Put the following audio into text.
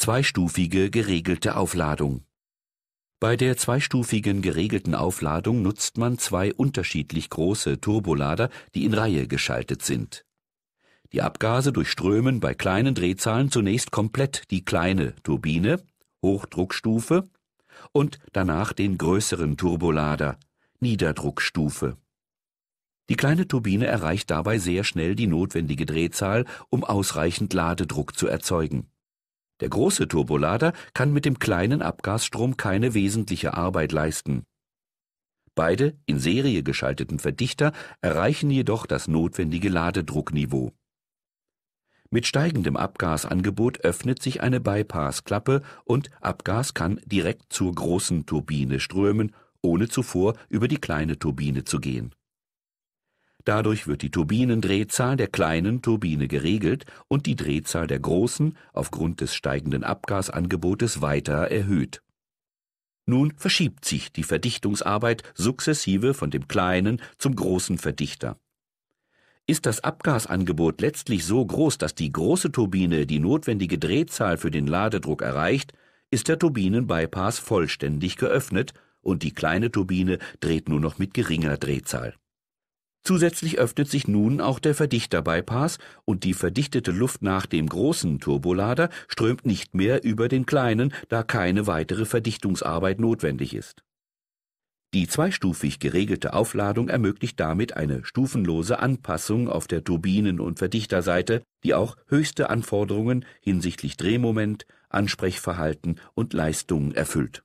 Zweistufige geregelte Aufladung. Bei der zweistufigen geregelten Aufladung nutzt man zwei unterschiedlich große Turbolader, die in Reihe geschaltet sind. Die Abgase durchströmen bei kleinen Drehzahlen zunächst komplett die kleine Turbine, Hochdruckstufe, und danach den größeren Turbolader, Niederdruckstufe. Die kleine Turbine erreicht dabei sehr schnell die notwendige Drehzahl, um ausreichend Ladedruck zu erzeugen. Der große Turbolader kann mit dem kleinen Abgasstrom keine wesentliche Arbeit leisten. Beide in Serie geschalteten Verdichter erreichen jedoch das notwendige Ladedruckniveau. Mit steigendem Abgasangebot öffnet sich eine Bypassklappe und Abgas kann direkt zur großen Turbine strömen, ohne zuvor über die kleine Turbine zu gehen Dadurch wird die Turbinendrehzahl der kleinen Turbine geregelt und die Drehzahl der großen aufgrund des steigenden Abgasangebotes weiter erhöht. Nun verschiebt sich die Verdichtungsarbeit sukzessive von dem kleinen zum großen Verdichter. Ist das Abgasangebot letztlich so groß, dass die große Turbine die notwendige Drehzahl für den Ladedruck erreicht, ist der Turbinenbypass vollständig geöffnet und die kleine Turbine dreht nur noch mit geringer Drehzahl. Zusätzlich öffnet sich nun auch der Verdichterbeipass und die verdichtete Luft nach dem großen Turbolader strömt nicht mehr über den kleinen, da keine weitere Verdichtungsarbeit notwendig ist. Die zweistufig geregelte Aufladung ermöglicht damit eine stufenlose Anpassung auf der Turbinen- und Verdichterseite, die auch höchste Anforderungen hinsichtlich Drehmoment, Ansprechverhalten und Leistung erfüllt